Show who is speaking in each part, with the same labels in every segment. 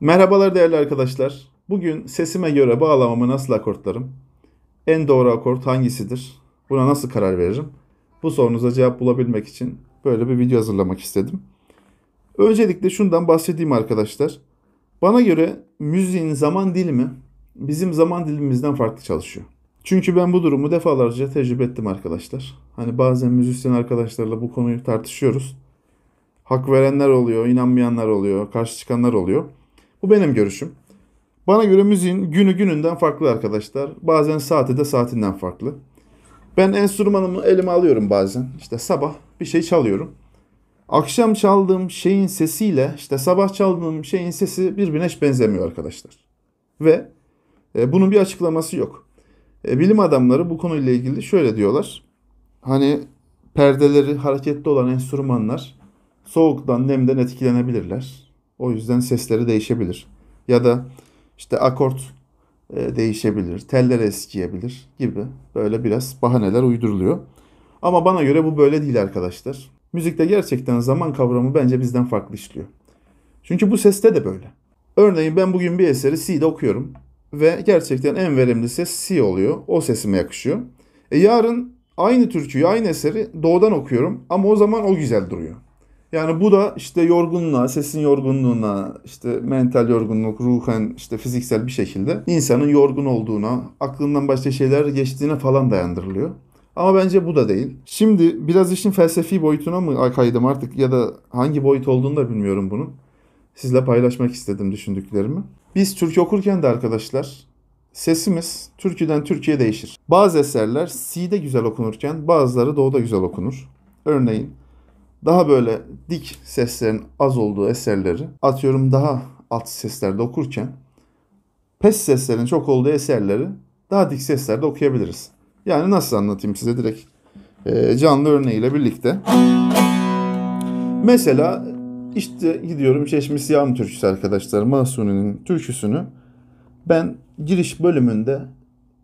Speaker 1: Merhabalar değerli arkadaşlar. Bugün sesime göre bağlamamı nasıl akortlarım? En doğru akort hangisidir? Buna nasıl karar veririm? Bu sorunuza cevap bulabilmek için böyle bir video hazırlamak istedim. Öncelikle şundan bahsedeyim arkadaşlar. Bana göre müziğin zaman dilimi bizim zaman dilimimizden farklı çalışıyor. Çünkü ben bu durumu defalarca tecrübe ettim arkadaşlar. Hani bazen müzisyen arkadaşlarla bu konuyu tartışıyoruz. Hak verenler oluyor, inanmayanlar oluyor, karşı çıkanlar oluyor. Bu benim görüşüm. Bana göre müziğin günü gününden farklı arkadaşlar. Bazen saati de saatinden farklı. Ben enstrümanımı elime alıyorum bazen. İşte sabah bir şey çalıyorum. Akşam çaldığım şeyin sesiyle işte sabah çaldığım şeyin sesi birbirine hiç benzemiyor arkadaşlar. Ve e, bunun bir açıklaması yok. E, bilim adamları bu konuyla ilgili şöyle diyorlar. Hani perdeleri hareketli olan enstrümanlar soğuktan nemden etkilenebilirler o yüzden sesleri değişebilir. Ya da işte akort e, değişebilir, teller eskiyebilir gibi böyle biraz bahaneler uyduruluyor. Ama bana göre bu böyle değil arkadaşlar. Müzikte gerçekten zaman kavramı bence bizden farklı işliyor. Çünkü bu seste de böyle. Örneğin ben bugün bir eseri C'de okuyorum ve gerçekten en verimli ses C oluyor. O sesime yakışıyor. E yarın aynı türküyü, aynı eseri Do'dan okuyorum ama o zaman o güzel duruyor. Yani bu da işte yorgunluğa, sesin yorgunluğuna, işte mental yorgunluk, ruhen işte fiziksel bir şekilde insanın yorgun olduğuna, aklından başka şeyler geçtiğine falan dayandırılıyor. Ama bence bu da değil. Şimdi biraz işin felsefi boyutuna mı kaydım artık ya da hangi boyut olduğunu da bilmiyorum bunun. Sizle paylaşmak istedim düşündüklerimi. Biz türkü okurken de arkadaşlar sesimiz türküden Türkiye değişir. Bazı eserler C'de güzel okunurken bazıları Doğu'da güzel okunur. Örneğin daha böyle dik seslerin az olduğu eserleri atıyorum daha alt seslerde okurken pes seslerin çok olduğu eserleri daha dik seslerde okuyabiliriz. Yani nasıl anlatayım size direkt e, canlı örneğiyle birlikte. Mesela işte gidiyorum Çeşmi Siyam türküsü arkadaşlar Mahsuni'nin türküsünü ben giriş bölümünde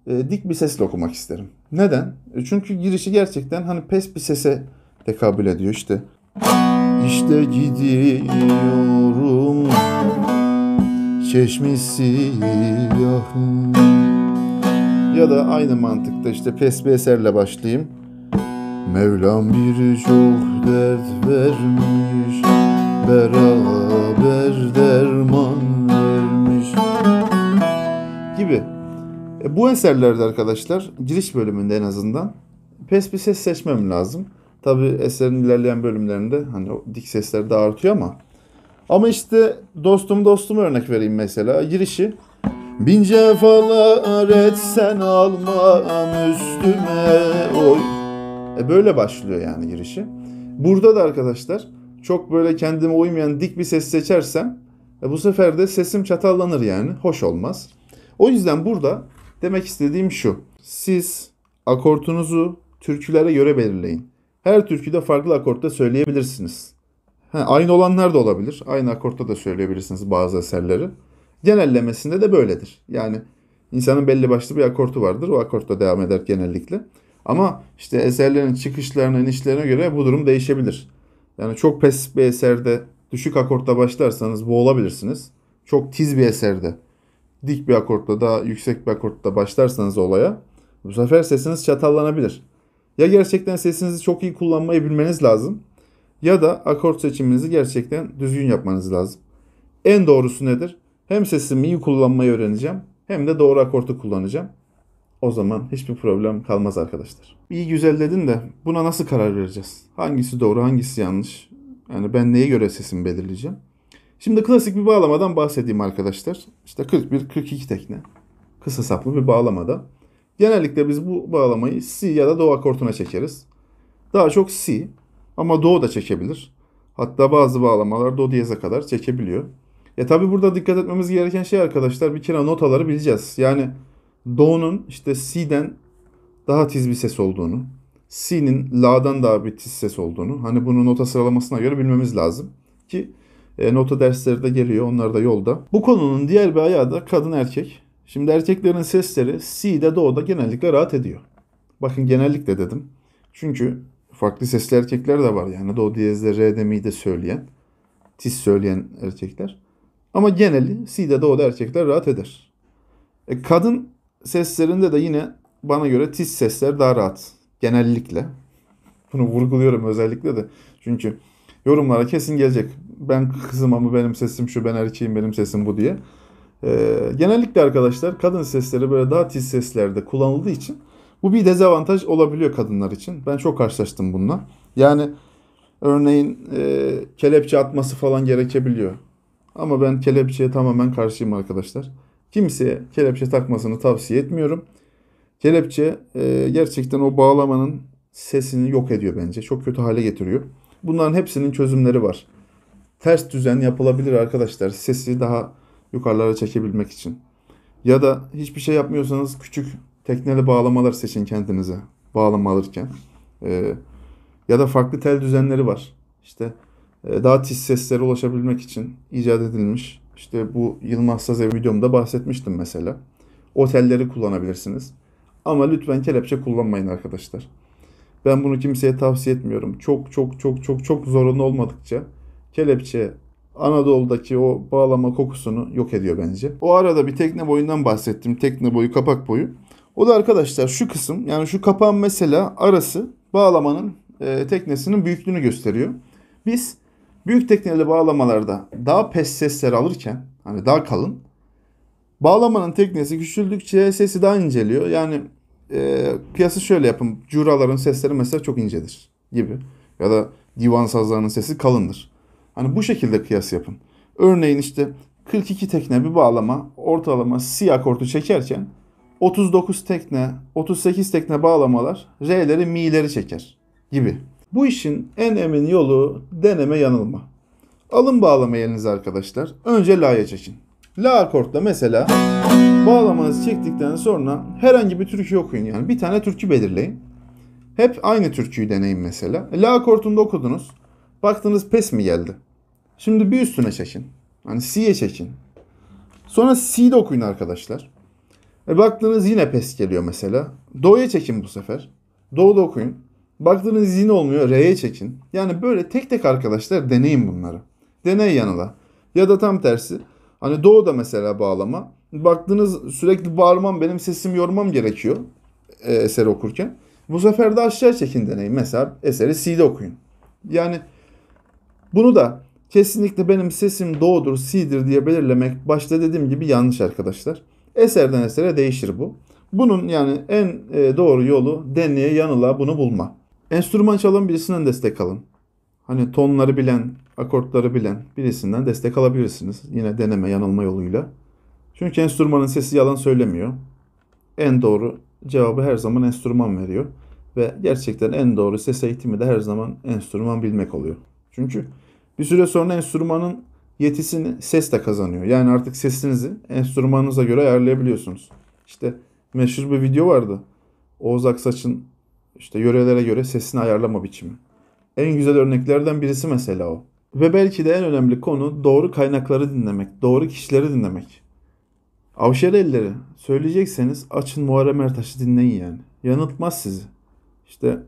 Speaker 1: e, dik bir sesle okumak isterim. Neden? E, çünkü girişi gerçekten hani pes bir sese tekabül ediyor işte. İşte gidiyorum çeşmi siyahım. Ya da aynı mantıkta işte pes eserle başlayayım. Mevlam bir çok dert vermiş Beraber derman vermiş Gibi e, Bu eserlerde arkadaşlar giriş bölümünde en azından Pes bir ses seçmem lazım. Tabi eserin ilerleyen bölümlerinde hani o dik sesleri de artıyor ama. Ama işte dostum dostum örnek vereyim mesela. Girişi. Bin cefalar etsen almam üstüme oy. E böyle başlıyor yani girişi. Burada da arkadaşlar çok böyle kendime uymayan dik bir ses seçersem e bu sefer de sesim çatallanır yani. Hoş olmaz. O yüzden burada demek istediğim şu. Siz akortunuzu türkülere göre belirleyin her türküde farklı akortta söyleyebilirsiniz. Ha, aynı olanlar da olabilir. Aynı akortta da söyleyebilirsiniz bazı eserleri. Genellemesinde de böyledir. Yani insanın belli başlı bir akortu vardır. O akortta devam eder genellikle. Ama işte eserlerin çıkışlarına, inişlerine göre bu durum değişebilir. Yani çok pes bir eserde düşük akortta başlarsanız boğulabilirsiniz. Çok tiz bir eserde dik bir akortta daha yüksek bir akortta başlarsanız olaya bu sefer sesiniz çatallanabilir. Ya gerçekten sesinizi çok iyi kullanmayı bilmeniz lazım ya da akort seçiminizi gerçekten düzgün yapmanız lazım. En doğrusu nedir? Hem sesimi iyi kullanmayı öğreneceğim hem de doğru akortu kullanacağım. O zaman hiçbir problem kalmaz arkadaşlar. İyi güzel dedin de buna nasıl karar vereceğiz? Hangisi doğru hangisi yanlış? Yani ben neye göre sesimi belirleyeceğim? Şimdi klasik bir bağlamadan bahsedeyim arkadaşlar. İşte 41-42 tekne. Kısa saplı bir bağlamada. Genellikle biz bu bağlamayı C ya da do akortuna çekeriz. Daha çok C ama do da çekebilir. Hatta bazı bağlamalar do diyeze kadar çekebiliyor. E tabi burada dikkat etmemiz gereken şey arkadaşlar bir kere notaları bileceğiz. Yani do'nun işte C'den daha tiz bir ses olduğunu, C'nin la'dan daha bir tiz ses olduğunu hani bunu nota sıralamasına göre bilmemiz lazım ki e, nota dersleri de geliyor onlar da yolda. Bu konunun diğer bir ayağı da kadın erkek Şimdi erkeklerin sesleri C'de do'da genellikle rahat ediyor. Bakın genellikle dedim. Çünkü farklı sesli erkekler de var. Yani do diyezde, re'de, de söyleyen, tiz söyleyen erkekler. Ama geneli C'de do'da erkekler rahat eder. E, kadın seslerinde de yine bana göre tiz sesler daha rahat. Genellikle. Bunu vurguluyorum özellikle de. Çünkü yorumlara kesin gelecek. Ben kızım ama benim sesim şu, ben erkeğim benim sesim bu diye. Ee, genellikle arkadaşlar kadın sesleri böyle daha tiz seslerde kullanıldığı için bu bir dezavantaj olabiliyor kadınlar için. Ben çok karşılaştım bununla. Yani örneğin e, kelepçe atması falan gerekebiliyor. Ama ben kelepçeye tamamen karşıyım arkadaşlar. Kimseye kelepçe takmasını tavsiye etmiyorum. Kelepçe e, gerçekten o bağlamanın sesini yok ediyor bence. Çok kötü hale getiriyor. Bunların hepsinin çözümleri var. Ters düzen yapılabilir arkadaşlar. Sesi daha yukarılara çekebilmek için. Ya da hiçbir şey yapmıyorsanız küçük tekneli bağlamalar seçin kendinize bağlama alırken. Ee, ya da farklı tel düzenleri var. İşte e, daha tiz seslere ulaşabilmek için icat edilmiş. İşte bu Yılmaz Sazer videomda bahsetmiştim mesela. otelleri kullanabilirsiniz. Ama lütfen kelepçe kullanmayın arkadaşlar. Ben bunu kimseye tavsiye etmiyorum. Çok çok çok çok çok zorunlu olmadıkça kelepçe Anadolu'daki o bağlama kokusunu yok ediyor bence. O arada bir tekne boyundan bahsettim. Tekne boyu, kapak boyu. O da arkadaşlar şu kısım yani şu kapağın mesela arası bağlamanın e, teknesinin büyüklüğünü gösteriyor. Biz büyük tekneli bağlamalarda daha pes sesler alırken hani daha kalın bağlamanın teknesi küçüldükçe sesi daha inceliyor. Yani e, piyasa şöyle yapın. Curaların sesleri mesela çok incedir gibi. Ya da divan sazlarının sesi kalındır. Hani bu şekilde kıyas yapın. Örneğin işte 42 tekne bir bağlama ortalama si akortu çekerken 39 tekne, 38 tekne bağlamalar re'leri mi'leri çeker gibi. Bu işin en emin yolu deneme yanılma. Alın bağlama elinize arkadaşlar. Önce la'ya çekin. La akortla mesela bağlamanızı çektikten sonra herhangi bir türkü okuyun. Yani bir tane türkü belirleyin. Hep aynı türküyü deneyin mesela. La akortunda okudunuz. Baktınız pes mi geldi? Şimdi bir üstüne çekin. Hani C'ye çekin. Sonra C'de okuyun arkadaşlar. E baktınız yine pes geliyor mesela. Do'ya çekin bu sefer. Do'da okuyun. Baktınız yine olmuyor. R'ye çekin. Yani böyle tek tek arkadaşlar deneyin bunları. Deney yanıla. Ya da tam tersi. Hani Do'da mesela bağlama. Baktınız sürekli bağırmam benim sesim yormam gerekiyor. E, eseri okurken. Bu sefer de aşağı çekin deneyin. Mesela eseri C'de okuyun. Yani bunu da Kesinlikle benim sesim doğudur, si'dir diye belirlemek başta dediğim gibi yanlış arkadaşlar. Eserden esere değişir bu. Bunun yani en e, doğru yolu deneye yanıla bunu bulma. Enstrüman çalan birisinden destek alın. Hani tonları bilen, akortları bilen birisinden destek alabilirsiniz. Yine deneme yanılma yoluyla. Çünkü enstrümanın sesi yalan söylemiyor. En doğru cevabı her zaman enstrüman veriyor. Ve gerçekten en doğru ses eğitimi de her zaman enstrüman bilmek oluyor. Çünkü bir süre sonra enstrümanın yetisini ses de kazanıyor. Yani artık sesinizi enstrümanınıza göre ayarlayabiliyorsunuz. İşte meşhur bir video vardı. Oğuz Aksaç'ın işte yörelere göre sesini ayarlama biçimi. En güzel örneklerden birisi mesela o. Ve belki de en önemli konu doğru kaynakları dinlemek, doğru kişileri dinlemek. Avşar elleri söyleyecekseniz açın Muharrem Ertaş'ı dinleyin yani. Yanıltmaz sizi. İşte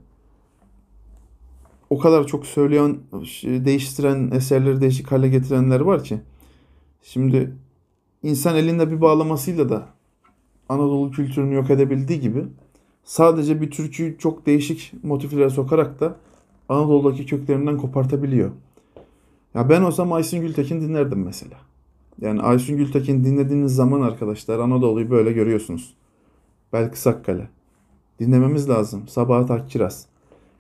Speaker 1: o kadar çok söyleyen, değiştiren, eserleri değişik hale getirenler var ki. Şimdi insan elinde bir bağlamasıyla da Anadolu kültürünü yok edebildiği gibi sadece bir türküyü çok değişik motiflere sokarak da Anadolu'daki köklerinden kopartabiliyor. Ya ben olsam Aysun Gültekin dinlerdim mesela. Yani Aysun Gültekin dinlediğiniz zaman arkadaşlar Anadolu'yu böyle görüyorsunuz. Belki Sakkale. Dinlememiz lazım. Sabahat Akkiraz.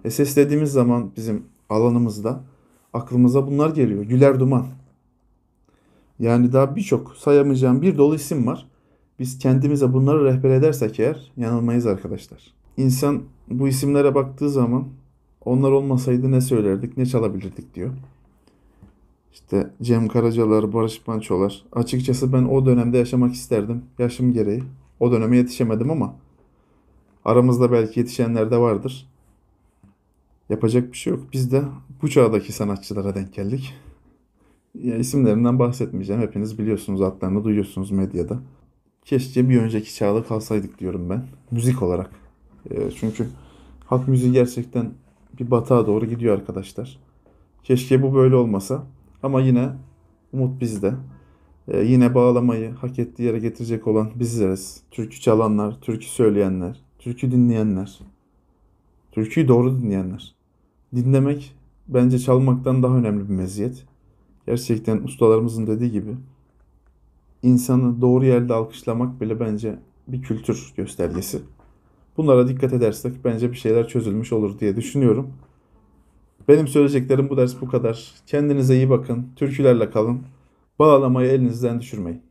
Speaker 1: SS dediğimiz zaman bizim alanımızda aklımıza bunlar geliyor. Güler Duman. Yani daha birçok sayamayacağım bir dolu isim var. Biz kendimize bunları rehber edersek eğer yanılmayız arkadaşlar. İnsan bu isimlere baktığı zaman onlar olmasaydı ne söylerdik, ne çalabilirdik diyor. İşte Cem Karacalar, Barış Mançolar. Açıkçası ben o dönemde yaşamak isterdim. Yaşım gereği. O döneme yetişemedim ama aramızda belki yetişenler de vardır. Yapacak bir şey yok. Biz de bu çağdaki sanatçılara denk geldik. Ya isimlerinden bahsetmeyeceğim. Hepiniz biliyorsunuz adlarını duyuyorsunuz medyada. Keşke bir önceki çağda kalsaydık diyorum ben. Müzik olarak. E, çünkü halk müziği gerçekten bir batağa doğru gidiyor arkadaşlar. Keşke bu böyle olmasa. Ama yine umut bizde. E, yine bağlamayı hak ettiği yere getirecek olan bizleriz. Türkü çalanlar, türkü söyleyenler, türkü dinleyenler. Türküyü doğru dinleyenler. Dinlemek bence çalmaktan daha önemli bir meziyet. Gerçekten ustalarımızın dediği gibi insanı doğru yerde alkışlamak bile bence bir kültür göstergesi. Bunlara dikkat edersek bence bir şeyler çözülmüş olur diye düşünüyorum. Benim söyleyeceklerim bu ders bu kadar. Kendinize iyi bakın. Türkülerle kalın. Bağlamayı elinizden düşürmeyin.